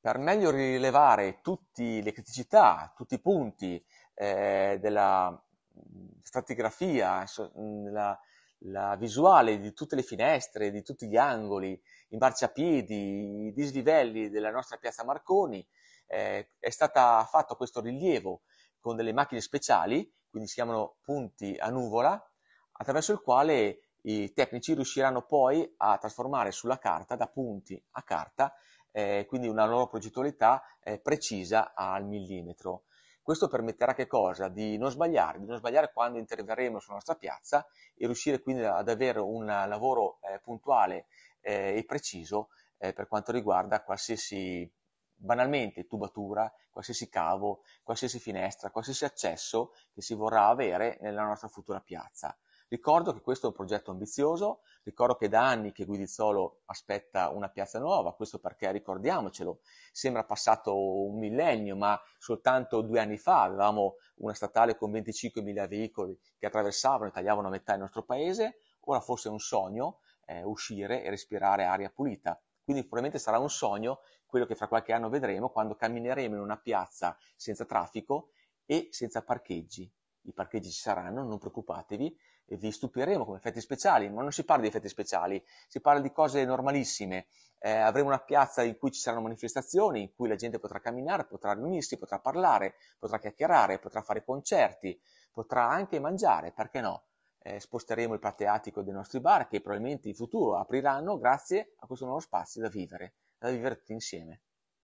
per meglio rilevare tutte le criticità, tutti i punti eh, della mm, stratigrafia, mm, la, la visuale di tutte le finestre, di tutti gli angoli, i marciapiedi, i dislivelli della nostra piazza Marconi, eh, è stato fatto questo rilievo con delle macchine speciali, quindi si chiamano punti a nuvola, attraverso il quale i tecnici riusciranno poi a trasformare sulla carta, da punti a carta, eh, quindi una loro progettualità eh, precisa al millimetro. Questo permetterà che cosa? Di non sbagliare, di non sbagliare quando interverremo sulla nostra piazza e riuscire quindi ad avere un lavoro eh, puntuale eh, e preciso eh, per quanto riguarda qualsiasi banalmente tubatura, qualsiasi cavo, qualsiasi finestra, qualsiasi accesso che si vorrà avere nella nostra futura piazza. Ricordo che questo è un progetto ambizioso, ricordo che da anni che Guidizzolo aspetta una piazza nuova, questo perché ricordiamocelo, sembra passato un millennio, ma soltanto due anni fa avevamo una statale con 25.000 veicoli che attraversavano e tagliavano a metà il nostro paese, ora forse è un sogno eh, uscire e respirare aria pulita. Quindi probabilmente sarà un sogno quello che fra qualche anno vedremo quando cammineremo in una piazza senza traffico e senza parcheggi, i parcheggi ci saranno, non preoccupatevi, vi stupiremo come effetti speciali, ma non si parla di effetti speciali, si parla di cose normalissime. Eh, avremo una piazza in cui ci saranno manifestazioni, in cui la gente potrà camminare, potrà riunirsi, potrà parlare, potrà chiacchierare, potrà fare concerti, potrà anche mangiare, perché no? Eh, sposteremo il pateatico dei nostri bar che probabilmente in futuro apriranno grazie a questo nuovo spazio da vivere, da vivere tutti insieme.